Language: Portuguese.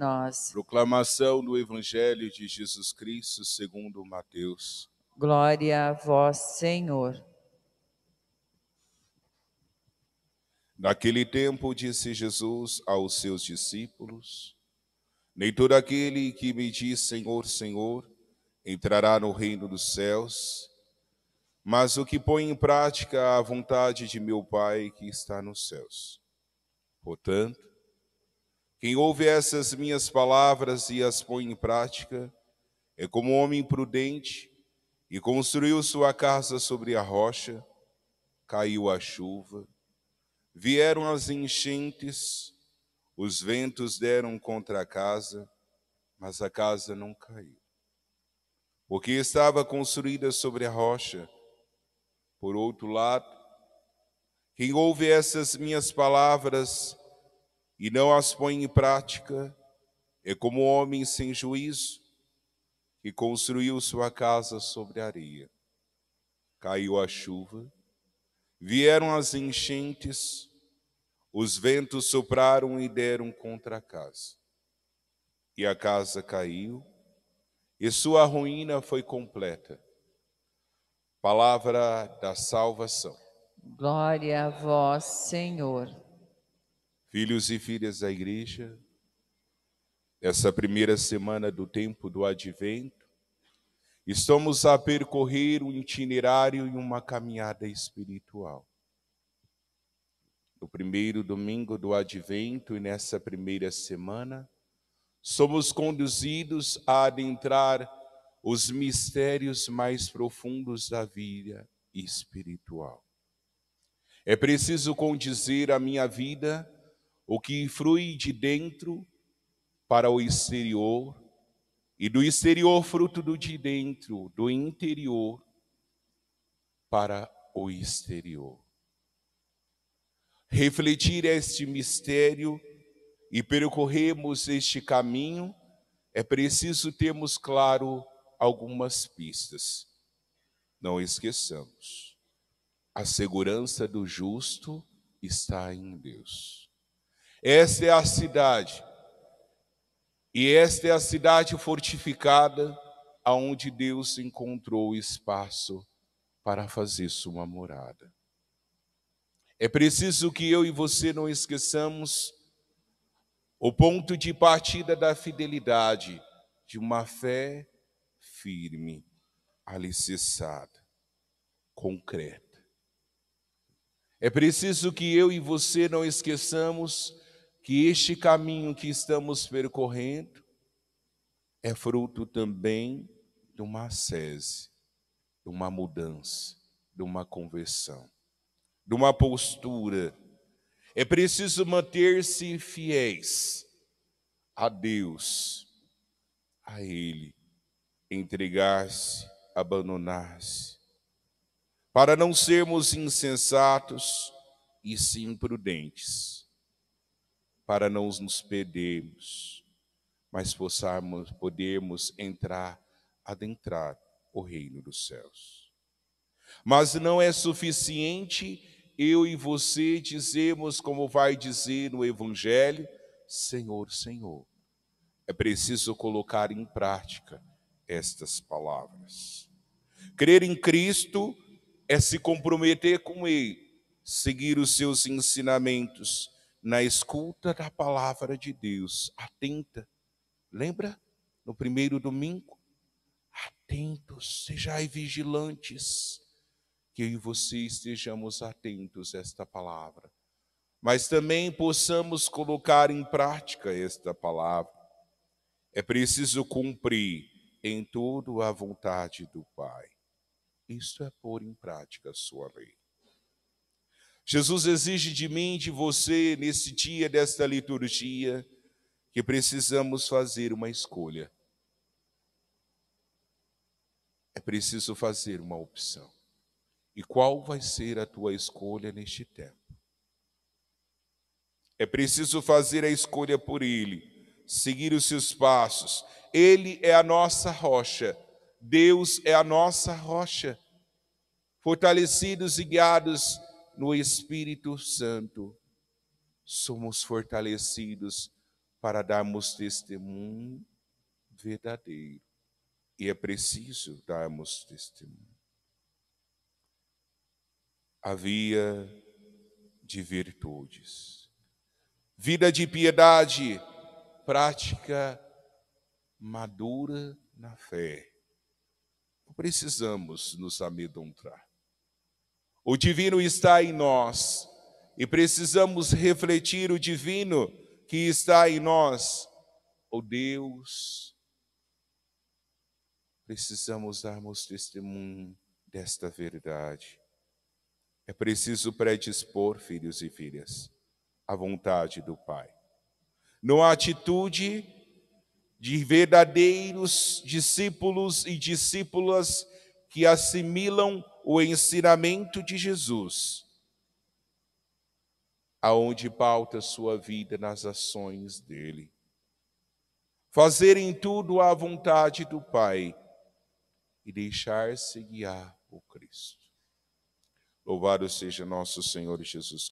nós. Proclamação do Evangelho de Jesus Cristo segundo Mateus. Glória a vós, Senhor. Naquele tempo disse Jesus aos seus discípulos: Nem todo aquele que me diz Senhor, Senhor, entrará no reino dos céus, mas o que põe em prática a vontade de meu Pai que está nos céus. Portanto, quem ouve essas minhas palavras e as põe em prática é como um homem prudente e construiu sua casa sobre a rocha, caiu a chuva, vieram as enchentes, os ventos deram contra a casa, mas a casa não caiu. Porque estava construída sobre a rocha. Por outro lado, quem ouve essas minhas palavras, e não as põe em prática, é como um homem sem juízo que construiu sua casa sobre areia. Caiu a chuva, vieram as enchentes, os ventos sopraram e deram contra a casa. E a casa caiu, e sua ruína foi completa. Palavra da salvação. Glória a vós, Senhor filhos e filhas da igreja, nessa primeira semana do tempo do advento, estamos a percorrer um itinerário e uma caminhada espiritual. No primeiro domingo do advento e nessa primeira semana, somos conduzidos a adentrar os mistérios mais profundos da vida espiritual. É preciso condizer a minha vida o que flui de dentro para o exterior, e do exterior, fruto do de dentro, do interior para o exterior. Refletir este mistério e percorrermos este caminho, é preciso termos claro algumas pistas. Não esqueçamos, a segurança do justo está em Deus. Esta é a cidade, e esta é a cidade fortificada, aonde Deus encontrou espaço para fazer sua morada. É preciso que eu e você não esqueçamos o ponto de partida da fidelidade, de uma fé firme, alicerçada, concreta. É preciso que eu e você não esqueçamos que este caminho que estamos percorrendo é fruto também de uma sese, de uma mudança, de uma conversão, de uma postura. É preciso manter-se fiéis a Deus, a Ele, entregar-se, abandonar-se, para não sermos insensatos e sim prudentes para não nos perdermos, mas possamos podermos entrar, adentrar o reino dos céus. Mas não é suficiente eu e você dizermos como vai dizer no evangelho, Senhor, Senhor. É preciso colocar em prática estas palavras. Crer em Cristo é se comprometer com ele, seguir os seus ensinamentos na escuta da palavra de Deus, atenta. Lembra? No primeiro domingo? Atentos, sejai vigilantes, que eu e você estejamos atentos a esta palavra, mas também possamos colocar em prática esta palavra. É preciso cumprir em tudo a vontade do Pai. Isto é pôr em prática a sua lei. Jesus exige de mim, de você, nesse dia desta liturgia, que precisamos fazer uma escolha. É preciso fazer uma opção. E qual vai ser a tua escolha neste tempo? É preciso fazer a escolha por Ele, seguir os seus passos. Ele é a nossa rocha, Deus é a nossa rocha. Fortalecidos e guiados no Espírito Santo, somos fortalecidos para darmos testemunho verdadeiro. E é preciso darmos testemunho. Havia de virtudes, vida de piedade, prática madura na fé. precisamos nos amedrontar. O divino está em nós e precisamos refletir o divino que está em nós. O oh Deus, precisamos darmos testemunho desta verdade. É preciso predispor, filhos e filhas, à vontade do Pai. Numa atitude de verdadeiros discípulos e discípulas que assimilam o ensinamento de Jesus, aonde pauta sua vida nas ações dele. Fazer em tudo a vontade do Pai e deixar-se guiar por Cristo. Louvado seja nosso Senhor Jesus